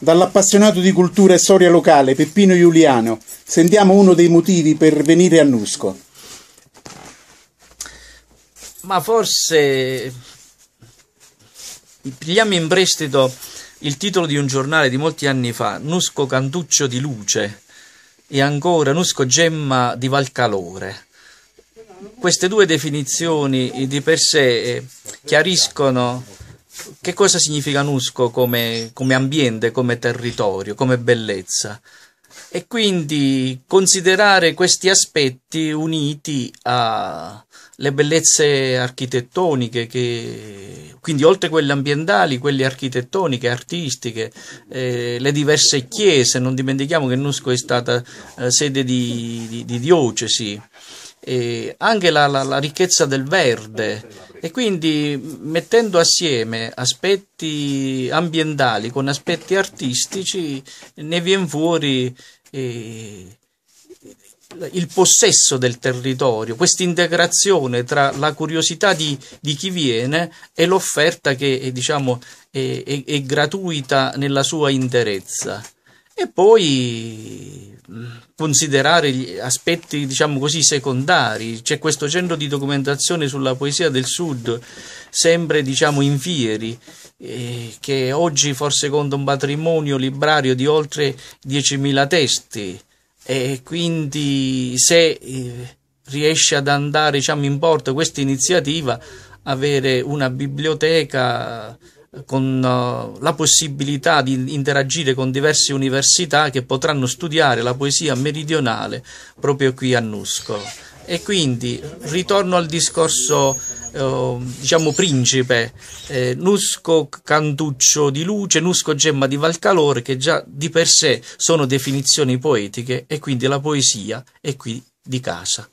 Dall'appassionato di cultura e storia locale Peppino Giuliano sentiamo uno dei motivi per venire a Nusco. Ma forse pigliamo in prestito il titolo di un giornale di molti anni fa, Nusco Cantuccio di Luce e ancora Nusco Gemma di Valcalore. Queste due definizioni di per sé eh, chiariscono che cosa significa Nusco come, come ambiente, come territorio, come bellezza e quindi considerare questi aspetti uniti alle bellezze architettoniche, che, quindi oltre quelle ambientali, quelle architettoniche, artistiche, eh, le diverse chiese, non dimentichiamo che Nusco è stata eh, sede di, di, di diocesi, eh, anche la, la, la, ricchezza del verde e quindi mettendo assieme aspetti ambientali con aspetti artistici ne viene fuori eh, il possesso del territorio, questa integrazione tra la curiosità di, di, chi viene e l'offerta che eh, diciamo, è, è, è gratuita nella sua interezza e poi mm, considerare gli aspetti, diciamo così, secondari. C'è questo centro di documentazione sulla poesia del Sud, sempre diciamo in Fieri, eh, che oggi forse conta un patrimonio librario di oltre 10.000 testi e quindi se eh, riesce ad andare diciamo, in porto questa iniziativa, avere una biblioteca con eh, la possibilità di interagire con diverse università che potranno studiare la poesia meridionale proprio qui a Nusco. E quindi ritorno al discorso eh, diciamo principe, eh, Nusco Cantuccio di Luce, Nusco Gemma di Valcalore, che già di per sé sono definizioni poetiche e quindi la poesia è qui di casa.